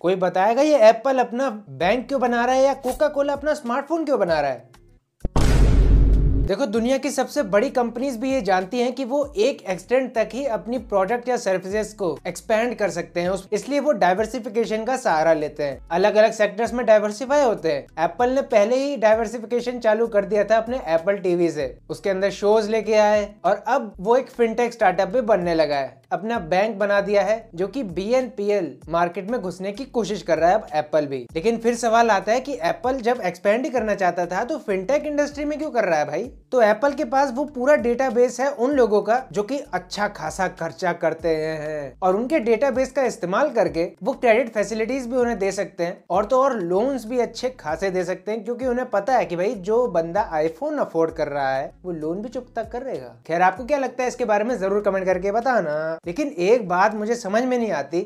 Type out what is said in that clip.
कोई बताएगा ये एप्पल अपना बैंक क्यों बना रहा है या कोका कोला अपना स्मार्टफोन क्यों बना रहा है देखो दुनिया की सबसे बड़ी कंपनीज भी ये जानती हैं कि वो एक एक्सटेंट तक ही अपनी प्रोडक्ट या सर्विसेज को एक्सपेंड कर सकते हैं इसलिए वो डाइवर्सिफिकेशन का सहारा लेते हैं अलग अलग सेक्टर्स में डाइवर्सिफाई होते हैं एप्पल ने पहले ही डाइवर्सिफिकेशन चालू कर दिया था अपने एप्पल टीवी से उसके अंदर शोज लेके आए और अब वो एक फिनटेक स्टार्टअप भी बनने लगा है अपना बैंक बना दिया है जो कि बीएनपीएल मार्केट में घुसने की कोशिश कर रहा है अब एप्पल भी लेकिन फिर सवाल आता है कि एप्पल जब एक्सपेंड करना चाहता था तो फिनटेक इंडस्ट्री में क्यों कर रहा है भाई तो एप्पल के पास वो पूरा डेटा है उन लोगों का जो कि अच्छा खासा खर्चा करते हैं और उनके डेटा का इस्तेमाल करके वो क्रेडिट फैसिलिटीज भी उन्हें दे सकते हैं और तो और लोन्स भी अच्छे खासे दे सकते हैं क्योंकि उन्हें पता है कि भाई जो बंदा आईफोन अफोर्ड कर रहा है वो लोन भी चुकता करेगा खैर आपको क्या लगता है इसके बारे में जरूर कमेंट करके बताना लेकिन एक बात मुझे समझ में नहीं आती